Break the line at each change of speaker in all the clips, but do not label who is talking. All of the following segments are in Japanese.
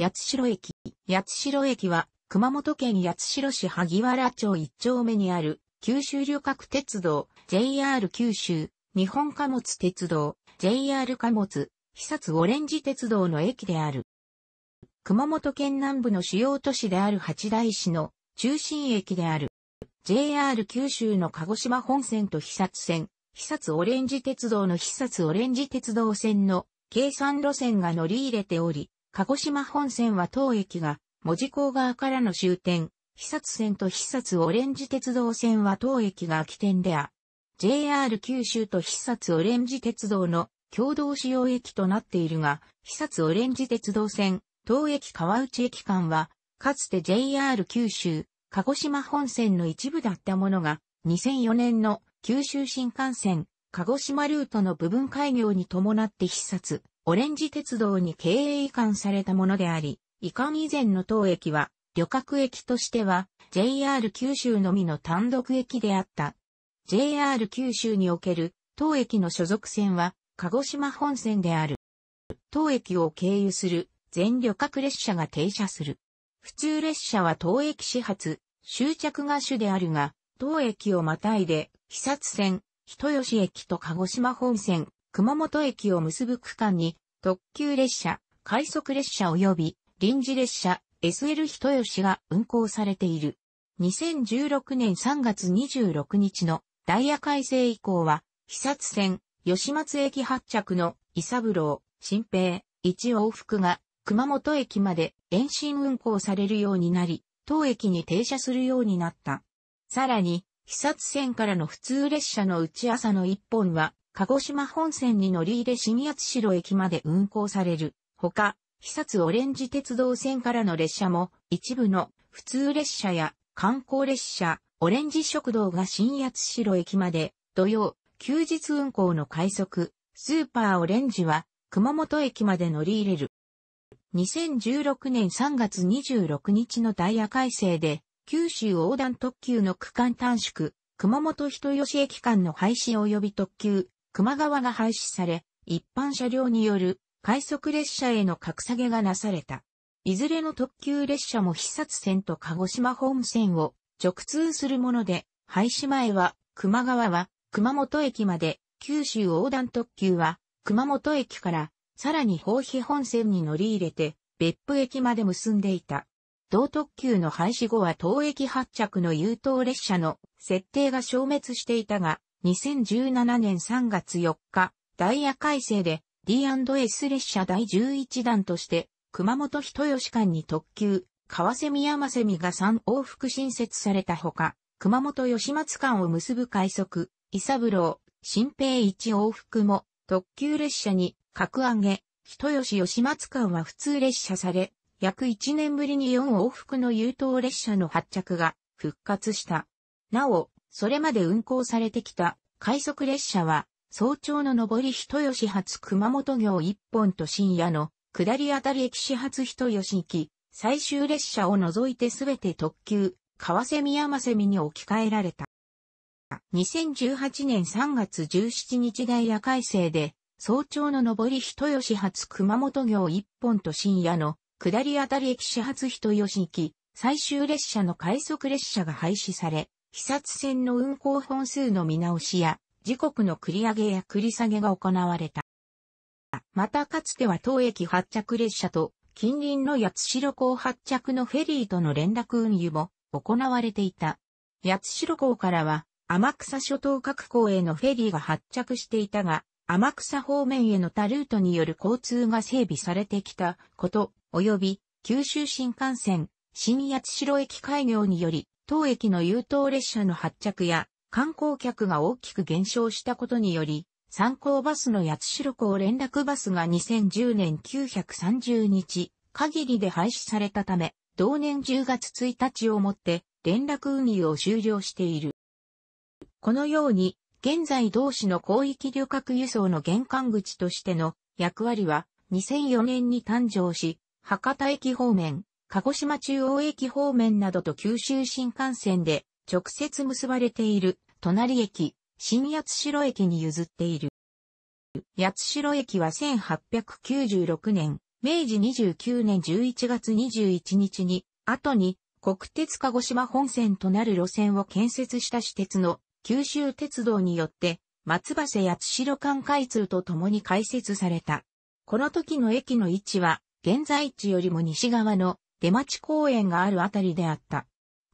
八代駅。八代駅は、熊本県八代市萩原町一丁目にある、九州旅客鉄道、JR 九州、日本貨物鉄道、JR 貨物、久津オレンジ鉄道の駅である。熊本県南部の主要都市である八大市の中心駅である。JR 九州の鹿児島本線と久津線、久津オレンジ鉄道の久津オレンジ鉄道線の計算路線が乗り入れており、鹿児島本線は当駅が、門司港側からの終点、肥薩線と肥薩オレンジ鉄道線は当駅が起点であ、JR 九州と肥薩オレンジ鉄道の共同使用駅となっているが、肥薩オレンジ鉄道線、当駅川内駅間は、かつて JR 九州、鹿児島本線の一部だったものが、2004年の九州新幹線、鹿児島ルートの部分開業に伴って必殺、オレンジ鉄道に経営移管されたものであり、移管以前の当駅は、旅客駅としては JR 九州のみの単独駅であった。JR 九州における当駅の所属線は鹿児島本線である。当駅を経由する全旅客列車が停車する。普通列車は当駅始発、終着が主であるが、当駅をまたいで、肥薩線、人吉駅と鹿児島本線、熊本駅を結ぶ区間に、特急列車、快速列車及び臨時列車 SL 人吉が運行されている。2016年3月26日のダイヤ改正以降は、被殺線、吉松駅発着の伊三郎、新平、一往復が熊本駅まで延伸運行されるようになり、当駅に停車するようになった。さらに、被殺線からの普通列車のうち朝の一本は、鹿児島本線に乗り入れ新八代駅まで運行される。ほか、久津オレンジ鉄道線からの列車も、一部の普通列車や観光列車、オレンジ食堂が新八代駅まで、土曜、休日運行の快速、スーパーオレンジは、熊本駅まで乗り入れる。2016年3月26日のダイヤ改正で、九州横断特急の区間短縮、熊本人吉駅間の廃止及び特急、熊川が廃止され、一般車両による快速列車への格下げがなされた。いずれの特急列車も必殺線と鹿児島本線を直通するもので、廃止前は、熊川は熊本駅まで、九州横断特急は熊本駅からさらに宝庇本線に乗り入れて、別府駅まで結んでいた。同特急の廃止後は当駅発着の優等列車の設定が消滅していたが、2017年3月4日、ダイヤ改正で D&S 列車第11弾として、熊本人吉間に特急、川瀬宮山瀬美が3往復新設されたほか、熊本吉松間を結ぶ快速、伊三郎、新平一往復も、特急列車に、格上げ、人吉吉松間は普通列車され、約1年ぶりに4往復の優等列車の発着が復活した。なお、それまで運行されてきた快速列車は、早朝の上り人吉発熊本行一本と深夜の下りあたり駅始発人吉行き、最終列車を除いてすべて特急、川宮山美に置き換えられた。2018年3月17日ダイヤ改正で、早朝の上り人吉発熊本行一本と深夜の下りあたり駅始発人吉行き、最終列車の快速列車が廃止され、被殺船の運航本数の見直しや、時刻の繰り上げや繰り下げが行われた。またかつては当駅発着列車と近隣の八代港発着のフェリーとの連絡運輸も行われていた。八代港からは天草諸島各港へのフェリーが発着していたが、天草方面への他ルートによる交通が整備されてきたこと、及び九州新幹線、新八代駅開業により当駅の優等列車の発着や観光客が大きく減少したことにより、参考バスの八代港連絡バスが2010年930日限りで廃止されたため、同年10月1日をもって連絡運輸を終了している。このように、現在同市の広域旅客輸送の玄関口としての役割は2004年に誕生し、博多駅方面、鹿児島中央駅方面などと九州新幹線で直接結ばれている隣駅、新八代駅に譲っている。八代駅は1896年、明治29年11月21日に、後に国鉄鹿児島本線となる路線を建設した私鉄の九州鉄道によって、松橋八代間開通とともに開設された。この時の駅の位置は、現在地よりも西側の出町公園があるあたりであった。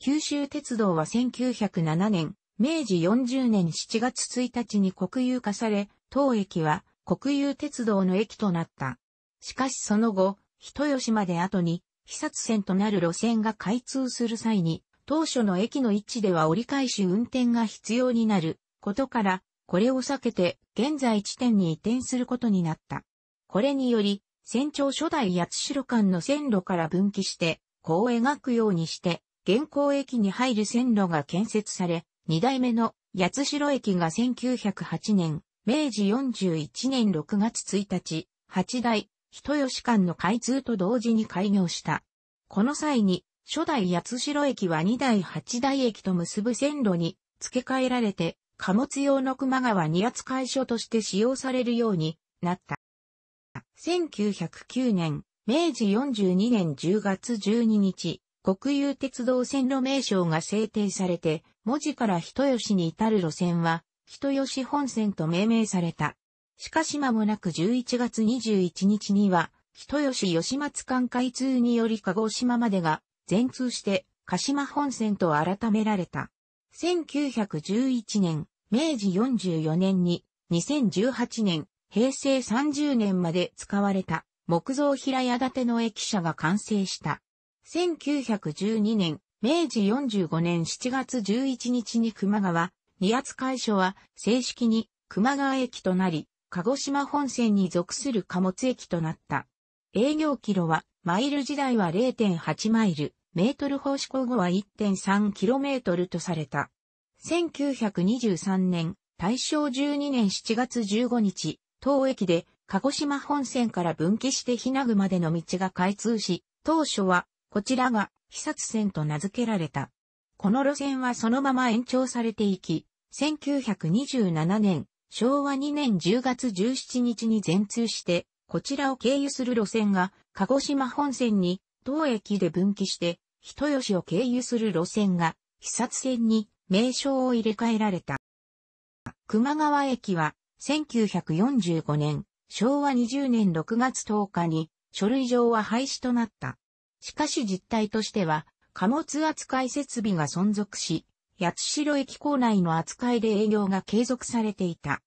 九州鉄道は1907年、明治40年7月1日に国有化され、当駅は国有鉄道の駅となった。しかしその後、人吉まで後に、被殺線となる路線が開通する際に、当初の駅の位置では折り返し運転が必要になることから、これを避けて現在地点に移転することになった。これにより、船長初代八代間の線路から分岐して、こう描くようにして、現行駅に入る線路が建設され、二代目の八代駅が1908年、明治41年6月1日、八代、人吉間の開通と同時に開業した。この際に、初代八代駅は二代八代駅と結ぶ線路に付け替えられて、貨物用の熊川荷扱所として使用されるようになった。1909年、明治42年10月12日、国有鉄道線路名称が制定されて、文字から人吉に至る路線は、人吉本線と命名された。しかし間もなく11月21日には、人吉吉松間開通により鹿児島までが全通して鹿島本線と改められた。1911年、明治44年に2018年、平成30年まで使われた木造平屋建ての駅舎が完成した。1912年、明治45年7月11日に熊川、二厚会所は正式に熊川駅となり、鹿児島本線に属する貨物駅となった。営業キロは、マイル時代は0.8マイル、メートル方式後は1 3トルとされた。1923年、大正12年7月15日、当駅で鹿児島本線から分岐して日なまでの道が開通し、当初はこちらが肥殺線と名付けられた。この路線はそのまま延長されていき、1927年、昭和2年10月17日に全通して、こちらを経由する路線が、鹿児島本線に、当駅で分岐して、人吉を経由する路線が、肥殺線に名称を入れ替えられた。熊川駅は、1945年、昭和20年6月10日に、書類上は廃止となった。しかし実態としては、貨物扱い設備が存続し、八代駅構内の扱いで営業が継続されていた。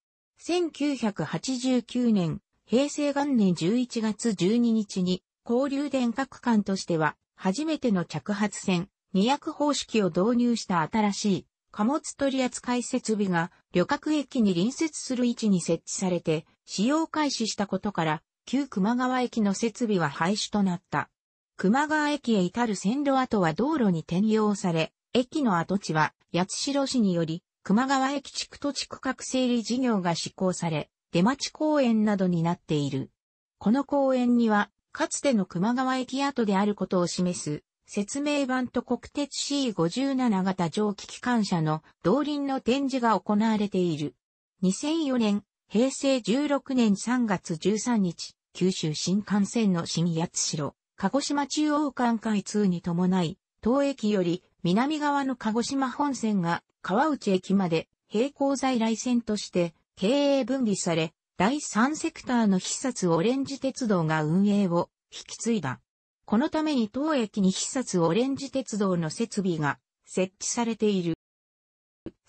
1989年、平成元年11月12日に、交流電化区間としては、初めての着発線、200方式を導入した新しい貨物取扱設備が旅客駅に隣接する位置に設置されて使用開始したことから旧熊川駅の設備は廃止となった。熊川駅へ至る線路跡は道路に転用され、駅の跡地は八代市により熊川駅地区と地区画整理事業が施行され、出町公園などになっている。この公園には、かつての熊川駅跡であることを示す説明版と国鉄 C57 型蒸気機関車の動輪の展示が行われている。2004年、平成16年3月13日、九州新幹線の新八代、鹿児島中央間開通に伴い、当駅より南側の鹿児島本線が川内駅まで並行在来線として経営分離され、第3セクターの必殺オレンジ鉄道が運営を引き継いだ。このために当駅に必殺オレンジ鉄道の設備が設置されている。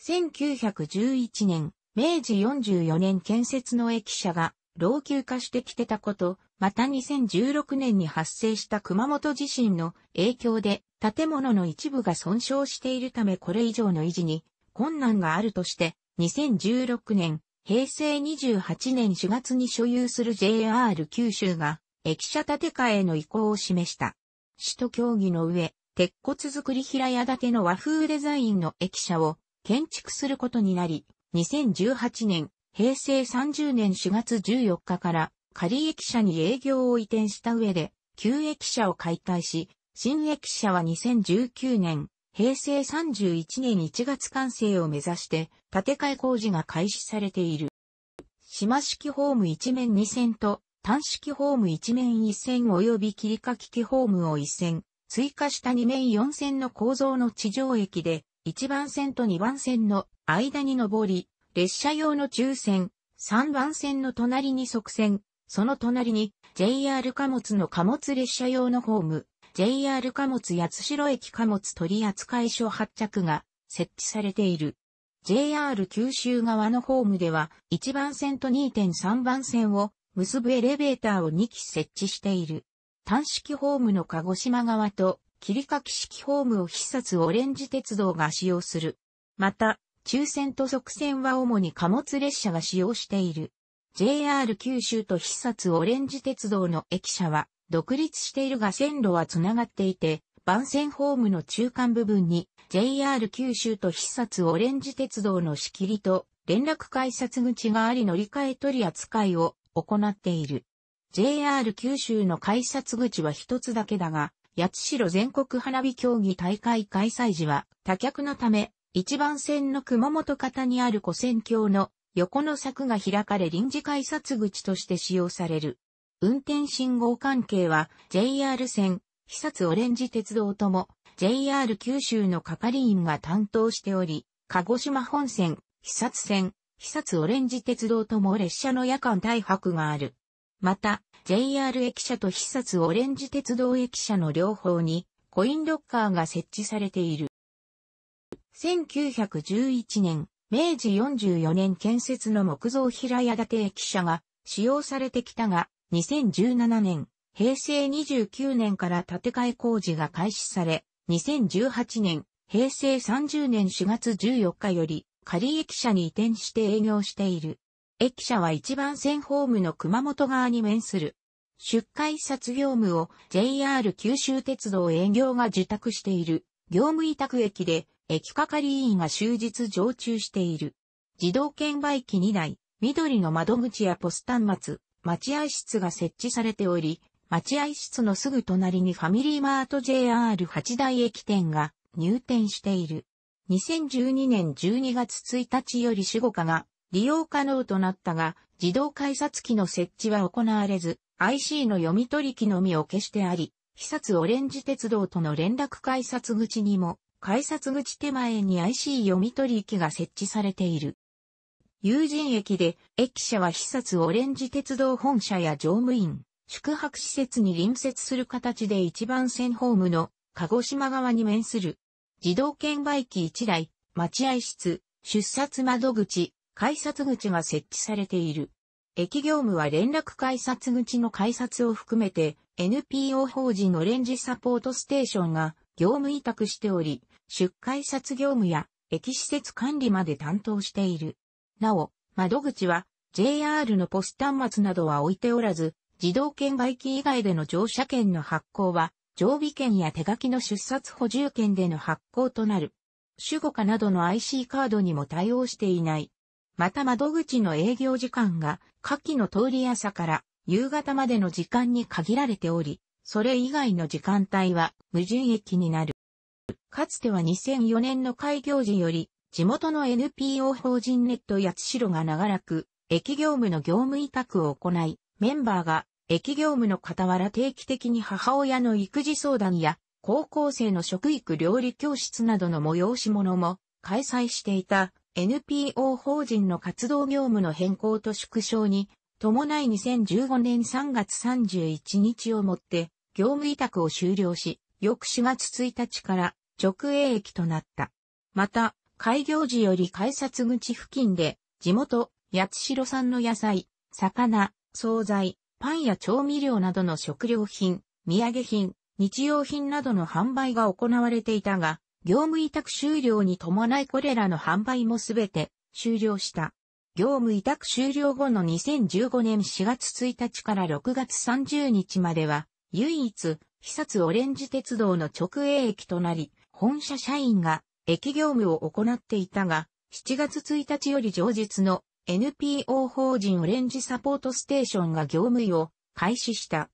1911年、明治44年建設の駅舎が老朽化してきてたこと、また2016年に発生した熊本地震の影響で建物の一部が損傷しているためこれ以上の維持に困難があるとして2016年、平成28年4月に所有する JR 九州が駅舎建て替えの意向を示した。市と協議の上、鉄骨造り平屋建ての和風デザインの駅舎を建築することになり、2018年、平成30年4月14日から仮駅舎に営業を移転した上で、旧駅舎を解体し、新駅舎は2019年、平成31年1月完成を目指して、建て替え工事が開始されている。島式ホーム一面2線と単式ホーム1面1線及び切り欠き機ホームを1線、追加した2面4線の構造の地上駅で、1番線と2番線の間に上り、列車用の中線、3番線の隣に側線、その隣に JR 貨物の貨物列車用のホーム、JR 貨物八代駅貨物取扱所発着が設置されている。JR 九州側のホームでは1番線と2.3番線を結ぶエレベーターを2基設置している。単式ホームの鹿児島側と、切り欠き式ホームを必殺オレンジ鉄道が使用する。また、中線と側線は主に貨物列車が使用している。JR 九州と必殺オレンジ鉄道の駅舎は独立しているが線路はつながっていて、番線ホームの中間部分に JR 九州と必殺オレンジ鉄道の仕切りと連絡改札口があり乗り換え取り扱いを行っている。JR 九州の改札口は一つだけだが、八代全国花火競技大会開催時は多客のため、一番線の熊本方にある古戦橋の横の柵が開かれ臨時改札口として使用される。運転信号関係は JR 線、久津オレンジ鉄道とも JR 九州の係員が担当しており、鹿児島本線、久津線、久殺オレンジ鉄道とも列車の夜間大白がある。また、JR 駅舎と久殺オレンジ鉄道駅舎の両方に、コインロッカーが設置されている。1911年、明治44年建設の木造平屋建て駅舎が使用されてきたが、2017年、平成29年から建て替え工事が開始され、2018年、平成30年4月14日より、仮駅舎に移転して営業している。駅舎は一番線ホームの熊本側に面する。出荷札業務を JR 九州鉄道営業が受託している業務委託駅で駅係員が終日常駐している。自動券売機2台、緑の窓口やポス端末、待合室が設置されており、待合室のすぐ隣にファミリーマート JR 八大駅店が入店している。2012年12月1日より守護課が利用可能となったが、自動改札機の設置は行われず、IC の読み取り機のみを消してあり、久津オレンジ鉄道との連絡改札口にも、改札口手前に IC 読み取り機が設置されている。友人駅で、駅舎は久津オレンジ鉄道本社や乗務員、宿泊施設に隣接する形で一番線ホームの鹿児島側に面する自動券売機1台、待合室、出札窓口、改札口が設置されている。駅業務は連絡改札口の改札を含めて NPO 法人オレンジサポートステーションが業務委託しており、出改札業務や駅施設管理まで担当している。なお、窓口は JR のポス端末などは置いておらず、自動券売機以外での乗車券の発行は常備券や手書きの出札補充券での発行となる。主語化などの IC カードにも対応していない。また窓口の営業時間が下記の通り朝から夕方までの時間に限られており、それ以外の時間帯は無人駅になる。かつては2004年の開業時より、地元の NPO 法人ネット八代が長らく、駅業務の業務委託を行い、メンバーが駅業務の傍ら定期的に母親の育児相談や、高校生の食育料理教室などの催し物も開催していた NPO 法人の活動業務の変更と縮小に伴い2015年3月31日をもって業務委託を終了し、翌4月1日から直営駅となった。また、開業時より改札口付近で地元八代産の野菜、魚、惣菜、パンや調味料などの食料品、土産品、日用品などの販売が行われていたが、業務委託終了に伴いこれらの販売もすべて終了した。業務委託終了後の2015年4月1日から6月30日までは、唯一、久殺オレンジ鉄道の直営駅となり、本社社員が駅業務を行っていたが、7月1日より上日の NPO 法人オレンジサポートステーションが業務用を開始した。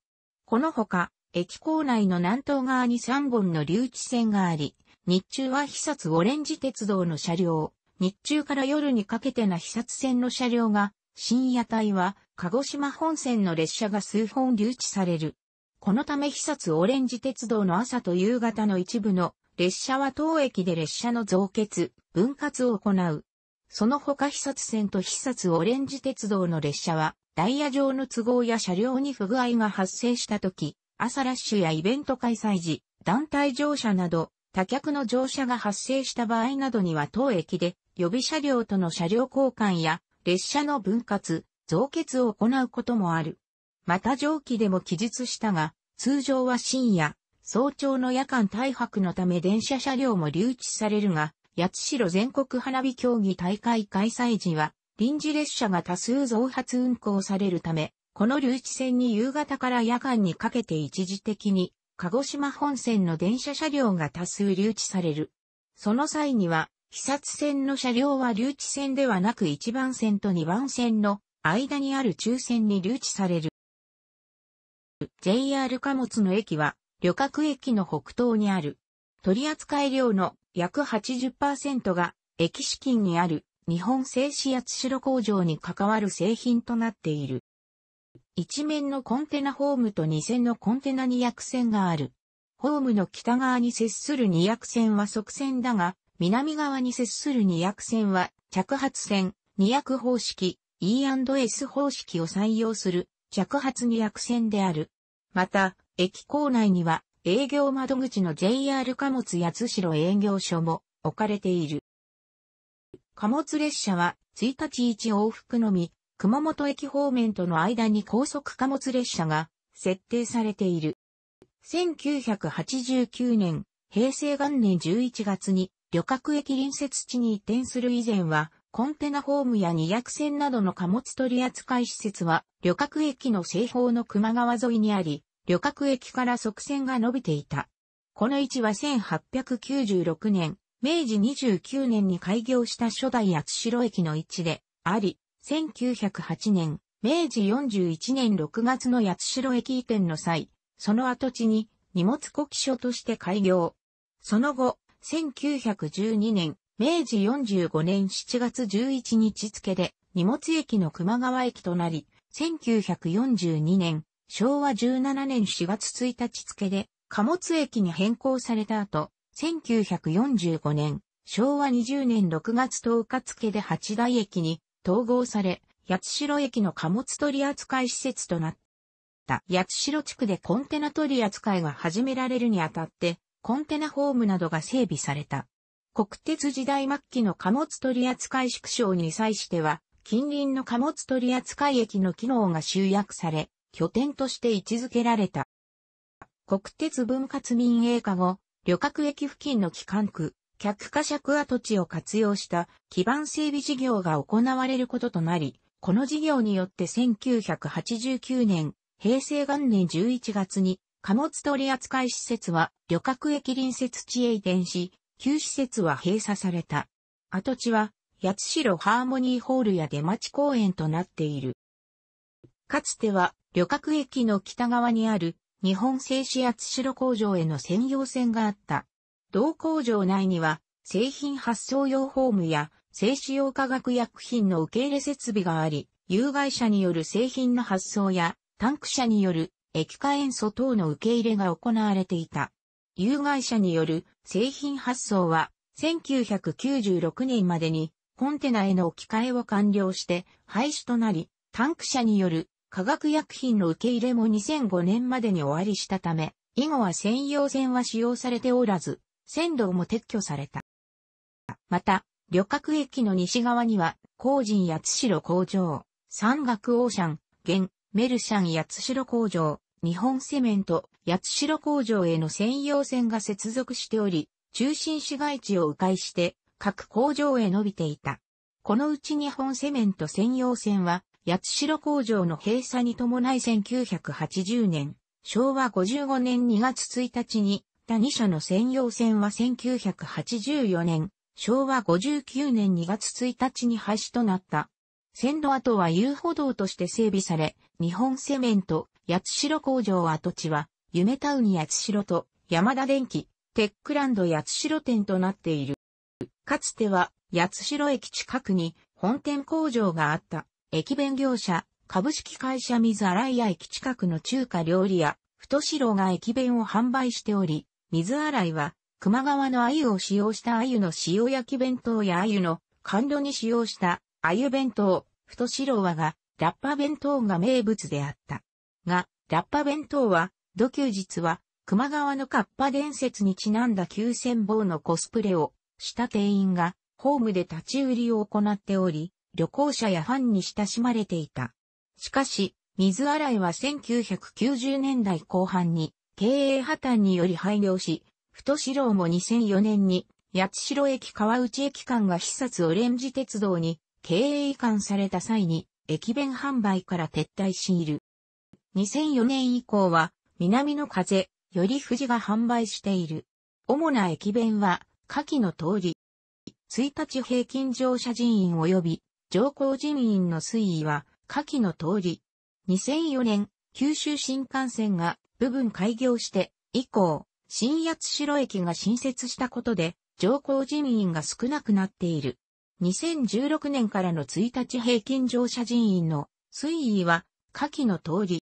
このほか、駅構内の南東側に3本の留置線があり、日中は被殺オレンジ鉄道の車両、日中から夜にかけてな被殺線の車両が、深夜帯は鹿児島本線の列車が数本留置される。このため被殺オレンジ鉄道の朝と夕方の一部の列車は当駅で列車の増結、分割を行う。その他被殺線と被殺オレンジ鉄道の列車は、ダイヤ上の都合や車両に不具合が発生した時、朝ラッシュやイベント開催時、団体乗車など、他客の乗車が発生した場合などには当駅で、予備車両との車両交換や、列車の分割、増結を行うこともある。また上記でも記述したが、通常は深夜、早朝の夜間退泊のため電車車両も留置されるが、八代全国花火競技大会開催時は、臨時列車が多数増発運行されるため、この留置線に夕方から夜間にかけて一時的に、鹿児島本線の電車車両が多数留置される。その際には、被殺線の車両は留置線ではなく1番線と2番線の間にある中線に留置される。JR 貨物の駅は、旅客駅の北東にある。取扱量の約80%が駅資金にある日本製紙や津代工場に関わる製品となっている。一面のコンテナホームと二線のコンテナ二役線がある。ホームの北側に接する二役線は側線だが、南側に接する二役線は着発線、二役方式、E&S 方式を採用する着発二役線である。また、駅構内には営業窓口の JR 貨物八代営業所も置かれている。貨物列車は1日1往復のみ、熊本駅方面との間に高速貨物列車が設定されている。1989年、平成元年11月に旅客駅隣接地に移転する以前は、コンテナホームや二0船などの貨物取扱施設は、旅客駅の西方の熊川沿いにあり、旅客駅から側線が伸びていた。この位置は1896年、明治29年に開業した初代八代駅の位置であり、1908年、明治41年6月の八代駅移転の際、その跡地に荷物呼気所として開業。その後、1912年、明治45年7月11日付で荷物駅の熊川駅となり、1942年昭和17年4月1日付で貨物駅に変更された後、1945年、昭和20年6月10日付で八大駅に統合され、八代駅の貨物取扱施設となった。八代地区でコンテナ取扱いが始められるにあたって、コンテナホームなどが整備された。国鉄時代末期の貨物取扱縮小に際しては、近隣の貨物取扱駅の機能が集約され、拠点として位置づけられた。国鉄分割民営化後、旅客駅付近の機関区、客貨借跡地を活用した基盤整備事業が行われることとなり、この事業によって1989年、平成元年11月に貨物取扱施設は旅客駅隣接地へ移転し、旧施設は閉鎖された。跡地は八代ハーモニーホールや出町公園となっている。かつては旅客駅の北側にある日本製紙厚白工場への専用線があった。同工場内には製品発送用ホームや製紙用化学薬品の受け入れ設備があり、有害者による製品の発送やタンク車による液化塩素等の受け入れが行われていた。有害者による製品発送は1996年までにコンテナへの置き換えを完了して廃止となり、タンク車による化学薬品の受け入れも2005年までに終わりしたため、以後は専用船は使用されておらず、線路も撤去された。また、旅客駅の西側には、工人八代工場、山岳オーシャン、現、メルシャン八代工場、日本セメント、八代工場への専用線が接続しており、中心市街地を迂回して、各工場へ伸びていた。このうち日本セメント専用線は、八代工場の閉鎖に伴い1980年、昭和55年2月1日に、谷社の専用線は1984年、昭和59年2月1日に廃止となった。線路跡は遊歩道として整備され、日本セメント、八代工場跡地は、夢タウン八代と、山田電機、テックランド八代店となっている。かつては、八代駅近くに本店工場があった。駅弁業者、株式会社水洗い屋駅近くの中華料理屋、太白が駅弁を販売しており、水洗いは、熊川の鮎を使用した鮎の塩焼き弁当や鮎の甘露に使用した鮎弁当、太白はが、ラッパ弁当が名物であった。が、ラッパ弁当は、土休日は、熊川のカッパ伝説にちなんだ九千棒のコスプレをした店員が、ホームで立ち売りを行っており、旅行者やファンに親しまれていた。しかし、水洗いは1990年代後半に経営破綻により廃業し、太ろうも2004年に八代駅川内駅間が必殺オレンジ鉄道に経営移管された際に駅弁販売から撤退している。2004年以降は南の風、より富士が販売している。主な駅弁は、下記の通り。1日平均乗車人員及び上皇人院の水位は下記の通り、2004年、九州新幹線が部分開業して以降、新八代駅が新設したことで、上皇人員が少なくなっている。2016年からの1日平均乗車人員の推移は下記の通り。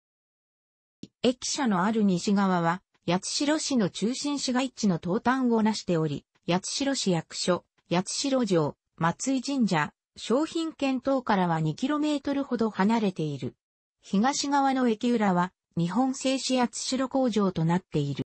駅舎のある西側は、八代市の中心市街地の東端をなしており、八代市役所、八代城、松井神社、商品券等からは 2km ほど離れている。東側の駅裏は日本製紙圧白工場となっている。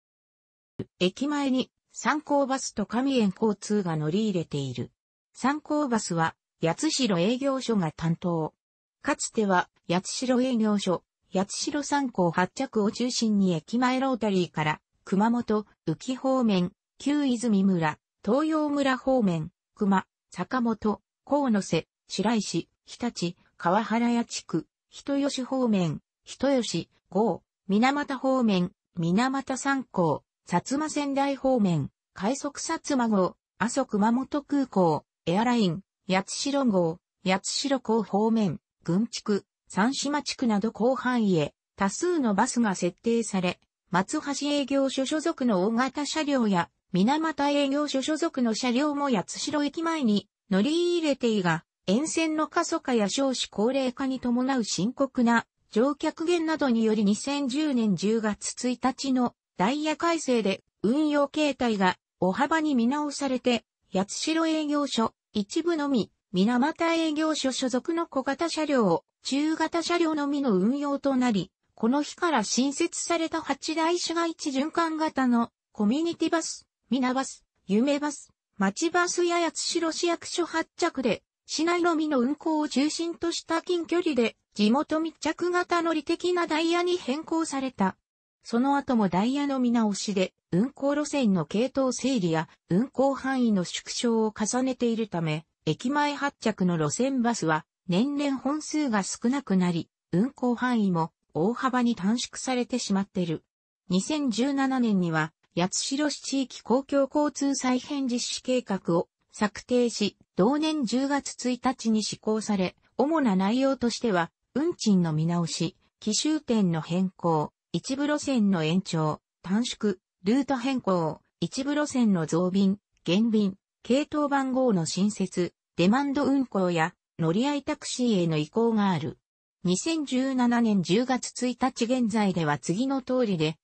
駅前に参考バスと神園交通が乗り入れている。参考バスは八代営業所が担当。かつては八代営業所、八代参考発着を中心に駅前ロータリーから熊本、浮方面、旧泉村、東洋村方面、熊、坂本、河野瀬、白石、日立、川原屋地区、人吉方面、人吉、郷、水俣方面、水俣三港、薩摩仙台方面、快速薩摩号、阿蘇熊本空港、エアライン、八代号、八代港方面、群地区、三島地区など広範囲へ、多数のバスが設定され、松橋営業所所属の大型車両や、水俣営業所所属の車両も八代駅前に乗り入れていが、沿線の過疎化や少子高齢化に伴う深刻な乗客減などにより2010年10月1日のダイヤ改正で運用形態が大幅に見直されて、八代営業所、一部のみ、水俣営業所所属の小型車両を中型車両のみの運用となり、この日から新設された八台市街地循環型のコミュニティバス、ミナバス、夢バス、町バスや八代市役所発着で、市内のみの運行を中心とした近距離で、地元密着型乗り的なダイヤに変更された。その後もダイヤの見直しで、運行路線の系統整理や運行範囲の縮小を重ねているため、駅前発着の路線バスは年々本数が少なくなり、運行範囲も大幅に短縮されてしまっている。2017年には八代市地域公共交通再編実施計画を策定し、同年10月1日に施行され、主な内容としては、運賃の見直し、奇襲点の変更、一部路線の延長、短縮、ルート変更、一部路線の増便、減便、系統番号の新設、デマンド運行や乗り合いタクシーへの移行がある。2017年10月1日現在では次の通りで、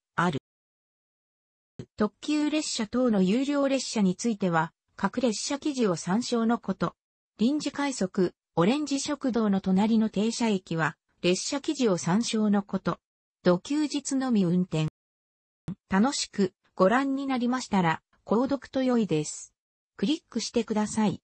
特急列車等の有料列車については、各列車記事を参照のこと。臨時快速、オレンジ食堂の隣の停車駅は、列車記事を参照のこと。土休日のみ運転。楽しくご覧になりましたら、購読と良いです。クリックしてください。